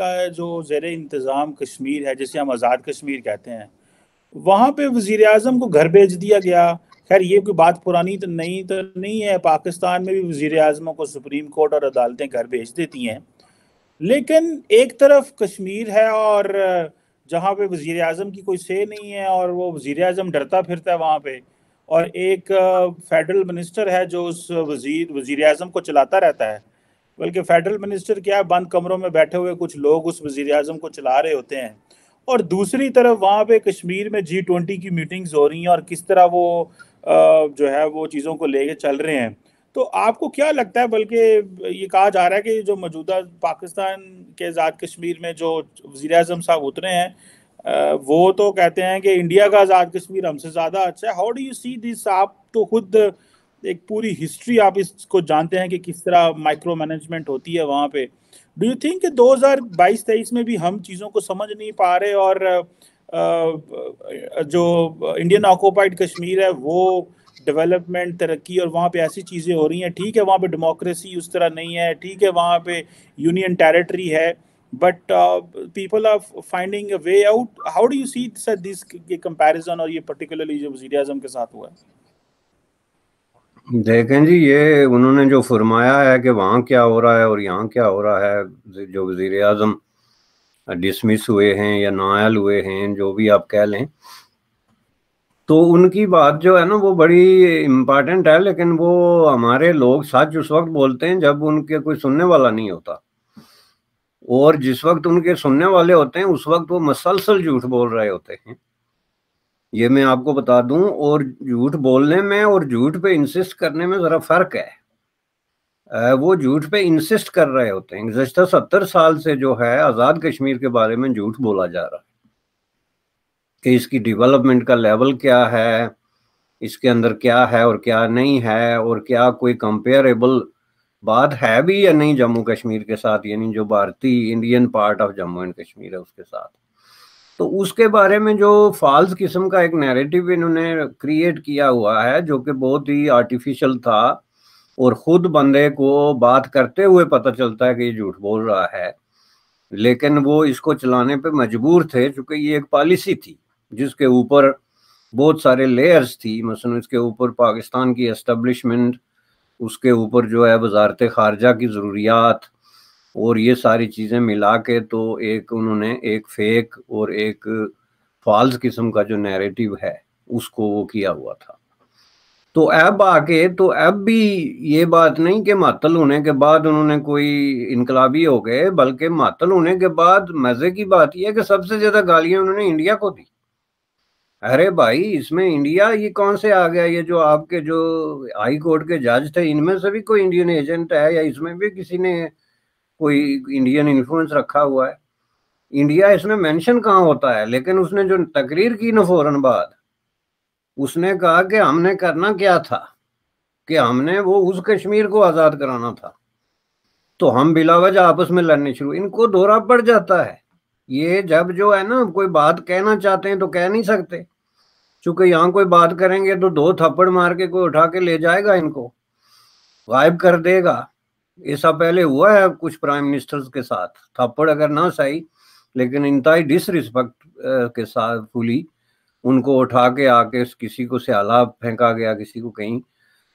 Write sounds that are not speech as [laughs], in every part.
का जो जेर इंतज़ाम कश्मीर है जिसे हम आज़ाद कश्मीर कहते हैं वहाँ पे वजीर अजम को घर भेज दिया गया खैर ये कोई बात पुरानी तो नहीं तो नहीं है पाकिस्तान में भी वजीर अजमों को सुप्रीम कोर्ट और अदालतें घर भेज देती हैं लेकिन एक तरफ कश्मीर है और जहाँ पे वजीर अजम की कोई से नहीं है और वो वजीर अजम डरता फिरता है वहाँ पे और एक फेडरल मिनिस्टर है जो उस वजीर वजीर अजम को चलाता रहता है बल्कि फेडरल मिनिस्टर क्या बंद कमरों में बैठे हुए कुछ लोग उस वजीर अजम को चला रहे होते हैं और दूसरी तरफ वहाँ पे कश्मीर में जी ट्वेंटी की मीटिंग्स हो रही हैं और किस तरह वो जो है वो चीज़ों को लेके चल रहे हैं तो आपको क्या लगता है बल्कि ये कहा जा रहा है कि जो मौजूदा पाकिस्तान के आज़ाद कश्मीर में जो वज़ी अजम साहब उतरे हैं वो तो कहते हैं कि इंडिया का आज़ाद कश्मीर हमसे ज़्यादा अच्छा है how do you see this आप तो खुद एक पूरी हिस्ट्री आप इसको जानते हैं कि किस तरह माइक्रो मैनेजमेंट होती है वहाँ पे डू यू थिंक कि 2022 23 में भी हम चीज़ों को समझ नहीं पा रहे और जो इंडियन ऑक्योपाइड कश्मीर है वो डेवलपमेंट तरक्की और वहाँ पे ऐसी चीज़ें हो रही हैं ठीक है वहाँ पे डेमोक्रेसी उस तरह नहीं है ठीक है वहाँ पे यूनियन टेरिटरी है but people are finding a way out how do you see this comparison और ये पर्टिकुलरली जो वजी के साथ हुआ है देखें जी ये उन्होंने जो फरमाया है कि वहाँ क्या हो रहा है और यहाँ क्या हो रहा है जो वजीर अजम डिसमिस हुए हैं या नायल हुए हैं जो भी आप कह लें तो उनकी बात जो है ना वो बड़ी इम्पॉर्टेंट है लेकिन वो हमारे लोग सच उस वक्त बोलते हैं जब उनके कोई सुनने वाला नहीं होता और जिस वक्त उनके सुनने वाले होते हैं उस वक्त वो मसलसल झूठ बोल रहे होते हैं ये मैं आपको बता दूं और झूठ बोलने में और झूठ पे इंसिस्ट करने में ज़रा फ़र्क है वो झूठ पे इंसिस्ट कर रहे होते हैं गुजशत सत्तर साल से जो है आज़ाद कश्मीर के बारे में झूठ बोला जा रहा है कि इसकी डेवलपमेंट का लेवल क्या है इसके अंदर क्या है और क्या नहीं है और क्या कोई कंपेरेबल बात है भी या नहीं जम्मू कश्मीर के साथ यानी जो भारतीय Indian part of Jammu and Kashmir है उसके साथ तो उसके बारे में जो फाल्स किस्म का एक नैरेटिव इन्होंने क्रिएट किया हुआ है जो कि बहुत ही आर्टिफिशियल था और खुद बंदे को बात करते हुए पता चलता है कि ये झूठ बोल रहा है लेकिन वो इसको चलाने पे मजबूर थे क्योंकि ये एक पॉलिसी थी जिसके ऊपर बहुत सारे लेयर्स थी मसलन इसके ऊपर पाकिस्तान की एस्टेब्लिशमेंट उसके ऊपर जो है वजारत खारजा की ज़रूरियात और ये सारी चीज़ें मिला के तो एक उन्होंने एक फेक और एक फॉल्स किस्म का जो नैरेटिव है उसको वो किया हुआ था तो अब आके तो अब भी ये बात नहीं कि मातल होने के बाद उन्होंने कोई इनकलाबी हो गए बल्कि मातल होने के बाद मज़े की बात यह कि सबसे ज़्यादा गालियां उन्होंने इंडिया को दी अरे भाई इसमें इंडिया ये कौन से आ गया ये जो आपके जो हाई कोर्ट के जज थे इनमें से भी कोई इंडियन एजेंट है या इसमें भी किसी ने कोई इंडियन इन्फ्लुएंस रखा हुआ है इंडिया इसमें मेंशन कहाँ होता है लेकिन उसने जो तकरीर की ना फौरन बाद उसने कहा कि हमने करना क्या था कि हमने वो उस कश्मीर को आज़ाद कराना था तो हम बिलावज आपस में लड़ने शुरू इनको दौरा पड़ जाता है ये जब जो है ना कोई बात कहना चाहते हैं तो कह नहीं सकते चूंकि यहाँ कोई बात करेंगे तो दो थप्पड़ मार के कोई उठा के ले जाएगा इनको गायब कर देगा ऐसा पहले हुआ है कुछ प्राइम मिनिस्टर्स के साथ थप्पड़ अगर ना सही लेकिन इंतहाई डिसरिस्पेक्ट के साथ फुली उनको उठा के आके किसी को सियाला फेंका गया किसी को कहीं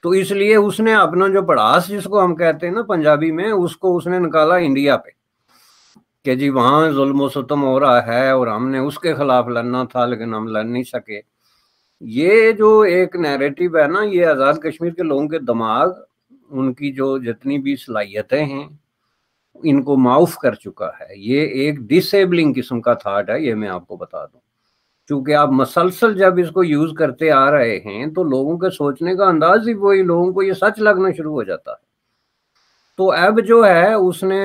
तो इसलिए उसने अपना जो पड़ास जिसको हम कहते हैं ना पंजाबी में उसको उसने निकाला इंडिया पे कि जी वहाँ जुल्म सतम हो रहा है और हमने उसके खिलाफ लड़ना था लेकिन हम लड़ नहीं सके ये जो एक नैरेटिव है ना ये आज़ाद कश्मीर के लोगों के दिमाग उनकी जो जितनी भी सलाहियतें हैं इनको माउफ कर चुका है ये एक डिसेबलिंग किस्म का थाट है ये मैं आपको बता दूं क्योंकि आप मसलसल जब इसको यूज करते आ रहे हैं तो लोगों के सोचने का अंदाज ही वही लोगों को ये सच लगना शुरू हो जाता है तो अब जो है उसने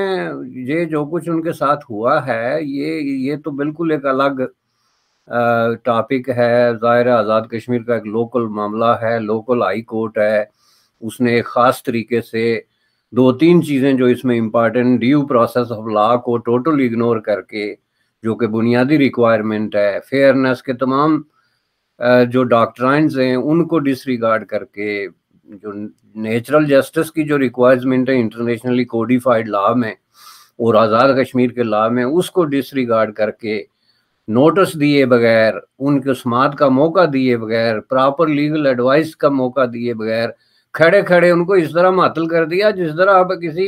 ये जो कुछ उनके साथ हुआ है ये ये तो बिल्कुल एक अलग टॉपिक है ज़ाहिर आज़ाद कश्मीर का एक लोकल मामला है लोकल हाई कोर्ट है उसने एक खास तरीके से दो तीन चीज़ें जो इसमें important due process of law को टोटल इग्नोर करके जो कि बुनियादी रिक्वायरमेंट है फेयरनेस के तमाम जो डॉक्टर हैं उनको डिसरिगार्ड करके जो नेचुरल जस्टिस की जो रिक्वायरमेंट है इंटरनेशनली कोडिफाइड लॉ में और आज़ाद कश्मीर के लॉ में उसको डिसरिगार्ड करके नोटिस दिए बगैर उनके समात का मौका दिए बगैर प्रॉपर लीगल एडवाइस का मौका दिए बगैर खड़े खड़े उनको इस तरह मातल कर दिया जिस तरह आप किसी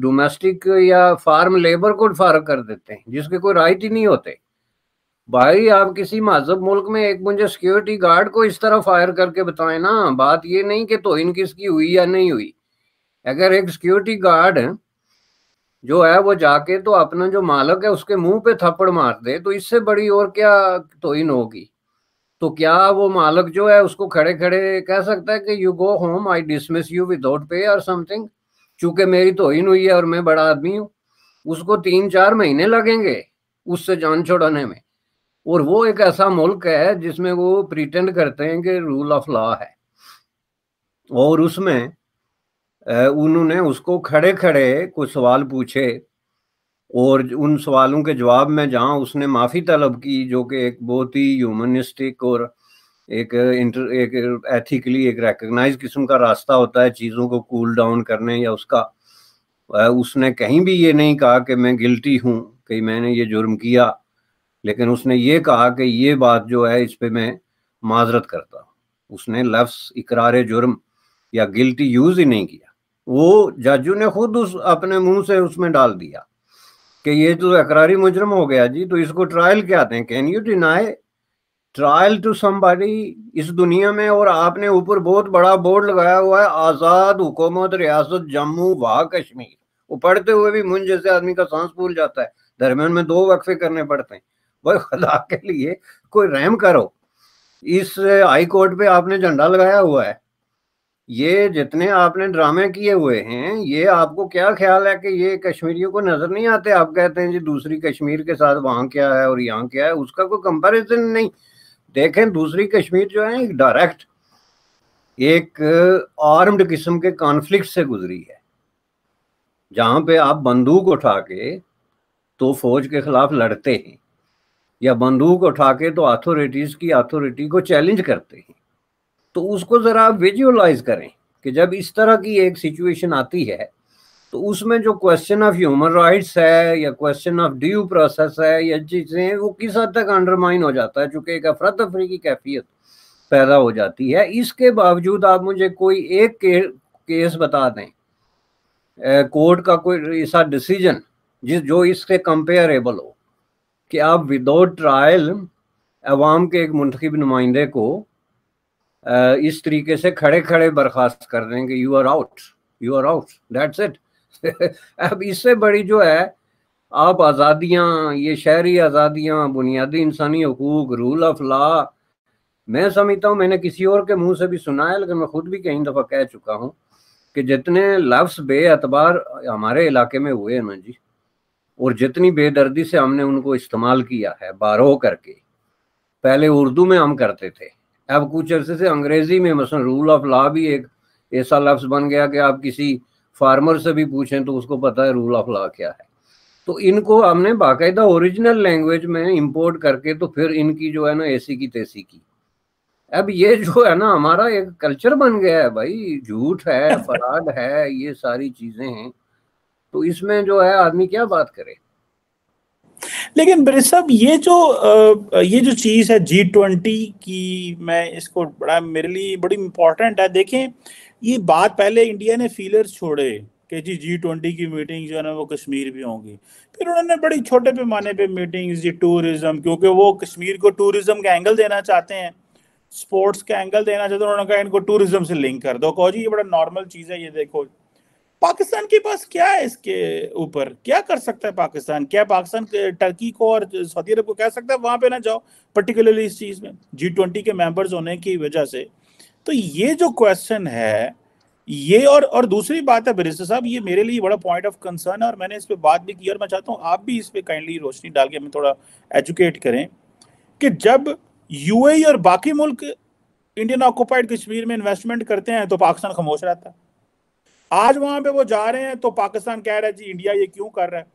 डोमेस्टिक या फार्म लेबर को फारक कर देते हैं जिसके कोई राइट ही नहीं होते भाई आप किसी महजब मुल्क में एक मुझे सिक्योरिटी गार्ड को इस तरह फायर करके बताएं ना बात ये नहीं कि तोहिन किसकी हुई या नहीं हुई अगर एक सिक्योरिटी गार्ड जो है वो जाके तो अपना जो मालक है उसके मुंह पे थप्पड़ मार दे तो इससे बड़ी और क्या तोहिन होगी तो क्या वो मालक जो है उसको खड़े खड़े कह सकता है कि you go home I dismiss you without pay और समथिंग चूंकि मेरी तो तोहिन हुई है और मैं बड़ा आदमी हूं उसको तीन चार महीने लगेंगे उससे जान छोड़ाने में और वो एक ऐसा मुल्क है जिसमें वो प्रिटेंड करते हैं कि रूल ऑफ लॉ है और उसमें उन्होंने उसको खड़े खड़े कुछ सवाल पूछे और उन सवालों के जवाब में जहाँ उसने माफ़ी तलब की जो कि एक बहुत ही ह्यूमनिस्टिक और एक इंटर एक एथिकली एक रिकग्नाइज किस्म का रास्ता होता है चीज़ों को कूल डाउन करने या उसका उसने कहीं भी ये नहीं कहा कि मैं गिल्टी हूँ कि मैंने ये जुर्म किया लेकिन उसने ये कहा कि ये बात जो है इस पर मैं माजरत करता हूँ उसने लफ्स इकरार जुर्म या गिल्टी यूज़ ही नहीं किया वो जजू ने खुद उस अपने मुंह से उसमें डाल दिया कि ये तो अकरारी मुजरम हो गया जी तो इसको ट्रायल क्या आते हैं can you deny trial to somebody इस दुनिया में और आपने ऊपर बहुत बड़ा बोर्ड लगाया हुआ है आज़ाद हुकूमत रियासत जम्मू व कश्मीर वो पढ़ते हुए भी मुंह जैसे आदमी का सांस फूल जाता है दरमियान में दो वक्फे करने पड़ते हैं भाई खुदा के लिए कोई रहम करो इस हाई कोर्ट पे आपने झंडा लगाया हुआ है ये जितने आपने ड्रामे किए हुए हैं ये आपको क्या ख्याल है कि ये कश्मीरियों को नजर नहीं आते आप कहते हैं जी दूसरी कश्मीर के साथ वहां क्या है और यहाँ क्या है उसका कोई कंपैरिजन नहीं देखें दूसरी कश्मीर जो है डायरेक्ट एक आर्म्ड किस्म के कॉन्फ्लिक्ट से गुजरी है जहां पे आप बंदूक उठा के तो फौज के खिलाफ लड़ते हैं या बंदूक उठा के तो अथॉरिटीज की अथॉरिटी को चैलेंज करते हैं तो उसको ज़रा विजुअलाइज करें कि जब इस तरह की एक सिचुएशन आती है तो उसमें जो क्वेश्चन ऑफ ह्यूमन राइट्स है या क्वेश्चन ऑफ ड्यू प्रोसेस है या चीज़ें वो किस हद तक अंडरमाइन हो जाता है चूंकि एक अफरा तफरी की कैफियत पैदा हो जाती है इसके बावजूद आप मुझे कोई एक के, केस बता दें कोर्ट का कोई ऐसा डिसीजन जिस जो इसके कंपेयरेबल हो कि आप विदाउट ट्रायल अवाम के एक मुंतब नुमाइंदे को इस तरीके से खड़े खड़े बर्खास्त कर देंगे you are out you are out that's it अब इससे बड़ी जो है आप आज़ादियाँ ये शहरी आज़ादियाँ बुनियादी इंसानी हकूक रूल ऑफ लॉ मैं समझता हूँ मैंने किसी और के मुंह से भी सुना है लेकिन मैं खुद भी कई दफ़ा कह चुका हूँ कि जितने लफ्स बेअतबार हमारे इलाके में हुए हैं ना जी और जितनी बेदर्दी से हमने उनको इस्तेमाल किया है बारो करके पहले उर्दू में हम करते थे अब कुछ अरसे से अंग्रेजी में मसलन रूल ऑफ लॉ भी एक ऐसा लफ्ज़ बन गया कि आप किसी फार्मर से भी पूछें तो उसको पता है रूल ऑफ लॉ क्या है तो इनको हमने बाकायदा ओरिजिनल लैंग्वेज में इंपोर्ट करके तो फिर इनकी जो है ना ऐसी की तैसी की अब ये जो है ना हमारा एक कल्चर बन गया है भाई झूठ है [laughs] फराड है ये सारी चीज़ें हैं तो इसमें जो है आदमी क्या बात करे लेकिन ब्रिज साहब ये जो ये जो चीज़ है जी ट्वेंटी की मैं इसको बड़ा मेरे लिए बड़ी इम्पोर्टेंट है देखें ये बात पहले इंडिया ने फीलर छोड़े कि जी जी ट्वेंटी की मीटिंग जो है ना वो कश्मीर भी होंगी फिर उन्होंने बड़ी छोटे पैमाने पे मीटिंग जी टूरिज्म क्योंकि वो कश्मीर को टूरिज्म का एंगल देना चाहते हैं स्पोर्ट्स का एंगल देना चाहते हैं उन्होंने कहा इनको टूरिज्म से लिंक कर दो कहो जी ये बड़ा नॉर्मल चीज़ है ये देखो पाकिस्तान के पास क्या है इसके ऊपर क्या कर सकता है पाकिस्तान क्या पाकिस्तान टर्की को और सऊदी अरब को कह सकता है वहां पे ना जाओ पर्टिकुलरली इस चीज में जी ट्वेंटी के मेंबर्स होने की वजह से तो ये जो क्वेश्चन है ये और और दूसरी बात है बरिस्टर साहब ये मेरे लिए बड़ा पॉइंट ऑफ कंसर्न है और मैंने इस पर बात भी की और मैं चाहता हूँ आप भी इस पर काइंडली रोशनी डाल के हमें थोड़ा एजुकेट करें कि जब यू e और बाकी मुल्क इंडियन ऑक्यूपाइड कश्मीर में इन्वेस्टमेंट करते हैं तो पाकिस्तान खामोश रहता है आज वहां पे वो जा रहे हैं तो पाकिस्तान कह रहा है जी इंडिया ये क्यों कर रहा है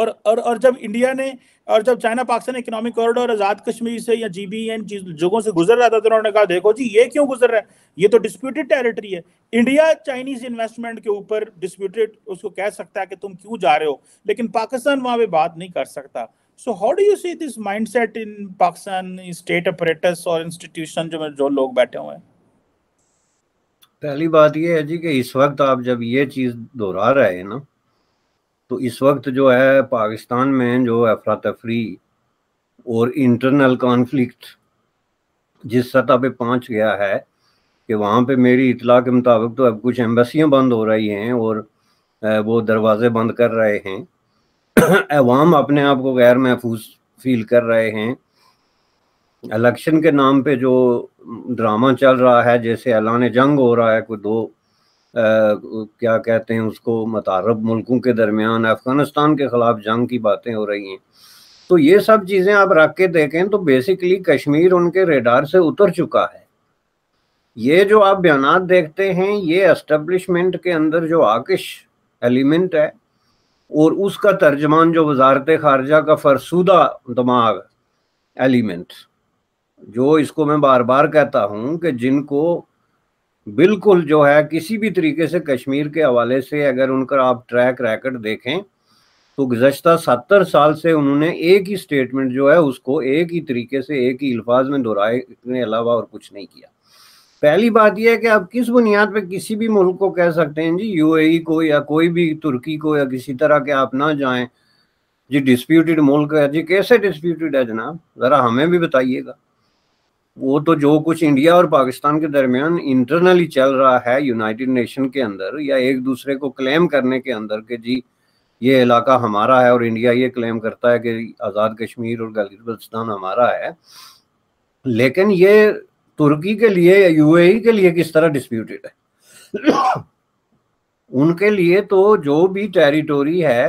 और और और जब इंडिया ने और जब China Pakistan economic corridor Azad Kashmir से या जी बी एन जगहों से गुजर रहा था तो उन्होंने कहा देखो जी ये क्यों गुजर रहा है ये तो डिस्प्यूटेड टेरिटरी है इंडिया चाइनीज इन्वेस्टमेंट के ऊपर डिस्प्यूटेड उसको कह सकता है कि तुम क्यों जा रहे हो लेकिन पाकिस्तान वहाँ पे बात नहीं कर सकता so how do you see this mind set in Pakistan state operators और इंस्टीट्यूशन जो जो लोग बैठे हुए हैं पहली बात यह है जी कि इस वक्त आप जब ये चीज़ दोहरा रहे हैं ना तो इस वक्त जो है पाकिस्तान में जो अफरा तफरी और इंटरनल कॉन्फ्लिक्ट जिस सतह पे पहुंच गया है कि वहाँ पे मेरी इतला के मुताबिक तो अब कुछ एम्बसियाँ बंद हो रही हैं और वो दरवाज़े बंद कर रहे हैं [clears throat] अवाम अपने आप को गैर महफूज फील कर रहे हैं इलेक्शन के नाम पे जो ड्रामा चल रहा है जैसे ऐलान जंग हो रहा है कोई दो आ, क्या कहते हैं उसको मतारब मुल्कों के दरमियान अफगानिस्तान के ख़िलाफ़ जंग की बातें हो रही हैं तो ये सब चीज़ें आप रख के देखें तो बेसिकली कश्मीर उनके रेडार से उतर चुका है ये जो आप बयान देखते हैं ये एस्टेब्लिशमेंट के अंदर जो आकश एलिमेंट है और उसका तर्जमान जो वजारत खारजा का फरसूदा दिमाग एलिमेंट जो इसको मैं बार बार कहता हूं कि जिनको बिल्कुल जो है किसी भी तरीके से कश्मीर के हवाले से अगर उनका आप ट्रैक रैकेट देखें तो गुजशत सत्तर साल से उन्होंने एक ही स्टेटमेंट जो है उसको एक ही तरीके से एक ही अल्फाज में दोहराए इतने अलावा और कुछ नहीं किया पहली बात यह है कि आप किस बुनियाद पर किसी भी मुल्क को कह सकते हैं जी यूएई e को या कोई भी तुर्की को या किसी तरह के आप ना जाएं जी डिस्प्यूटेड मुल्क है जी कैसे डिस्प्यूटेड है जनाब ज़रा हमें भी बताइएगा वो तो जो कुछ इंडिया और पाकिस्तान के दरमियान इंटरनली चल रहा है यूनाइटेड नेशन के अंदर या एक दूसरे को क्लेम करने के अंदर कि जी ये इलाका हमारा है और इंडिया ये क्लेम करता है कि आज़ाद कश्मीर और गलत बल्चिस्तान हमारा है लेकिन ये तुर्की के लिए यूएई e के लिए किस तरह डिस्प्यूटेड है उनके लिए तो जो भी टेरिटोरी है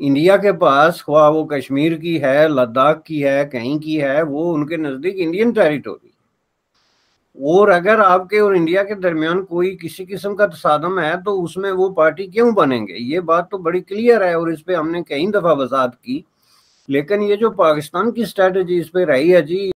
इंडिया के पास ख्वा वो कश्मीर की है लद्दाख की है कहीं की है वो उनके नज़दीक इंडियन टेरिटोरी और अगर आपके और इंडिया के दरमियान कोई किसी किस्म का तसादम है तो उसमें वो पार्टी क्यों बनेंगे ये बात तो बड़ी क्लियर है और इस पर हमने कई दफ़ा वजात की लेकिन ये जो पाकिस्तान की स्ट्रेटजी इस पर रही है जी